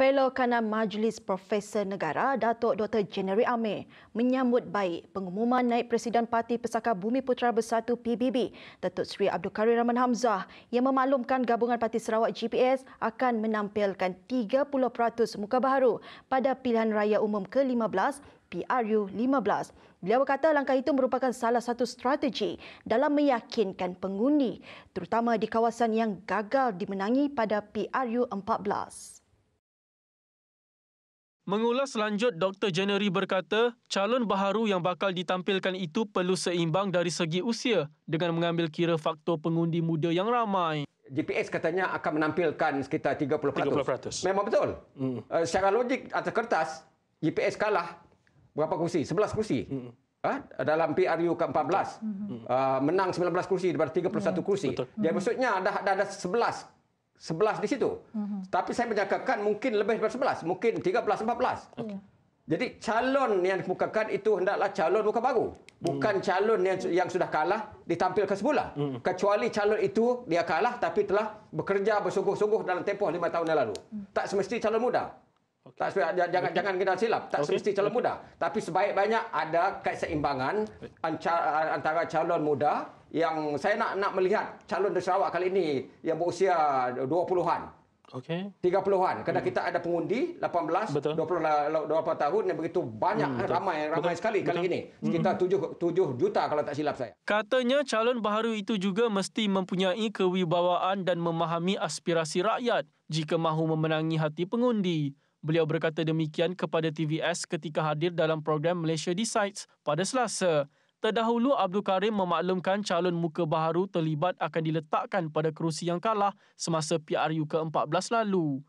Fellow Kanan Majlis Profesor Negara Datuk Dr. Jeneri Amir menyambut baik pengumuman naik Presiden Parti Pesaka Bumi Putera Bersatu PBB Datuk Seri Abdul Karim Rahman Hamzah yang memaklumkan Gabungan Parti Sarawak GPS akan menampilkan 30% muka baru pada pilihan raya umum ke-15 PRU 15. Beliau berkata langkah itu merupakan salah satu strategi dalam meyakinkan pengundi terutama di kawasan yang gagal dimenangi pada PRU 14. Mengulas lanjut, Dr. Jenneri berkata, calon baharu yang bakal ditampilkan itu perlu seimbang dari segi usia dengan mengambil kira faktor pengundi muda yang ramai. GPS katanya akan menampilkan sekitar 30%. 30%. Memang betul. Hmm. Uh, secara logik atas kertas, GPS kalah berapa kursi? 11 kursi. Hmm. Ha? Dalam PRU ke-14, hmm. uh, menang 19 kursi daripada 31 hmm. kursi. Betul. Jadi ya, hmm. maksudnya dah, dah ada 11 Sebelas di situ. Mm -hmm. Tapi saya menjangkakan mungkin lebih daripada 11. Mungkin belas, empat belas. Jadi calon yang dikemukakan itu hendaklah calon muka baru. Bukan mm. calon yang, yang sudah kalah ditampilkan semula. Mm. Kecuali calon itu dia kalah tapi telah bekerja bersungguh-sungguh dalam tempoh lima tahun yang lalu. Mm. Tak semesti calon muda. Okay. Tak sebab, jangan okay. jangan kita silap. Tak okay. mesti calon muda. Tapi sebaik banyak ada seimbangan antara calon muda yang saya nak nak melihat calon di Sarawak kali ini yang berusia 20-an. okay 30-an. Kerana hmm. kita ada pengundi 18, Betul. 20, 20 tahun yang begitu banyak hmm. ramai Betul. ramai sekali Betul. kali ini. Hmm. Sekitar hmm. 7 7 juta kalau tak silap saya. Katanya calon baru itu juga mesti mempunyai kewibawaan dan memahami aspirasi rakyat jika mahu memenangi hati pengundi. Beliau berkata demikian kepada TVS ketika hadir dalam program Malaysia Decides pada Selasa. Terdahulu Abdul Karim memaklumkan calon muka baharu terlibat akan diletakkan pada kerusi yang kalah semasa PRU ke-14 lalu.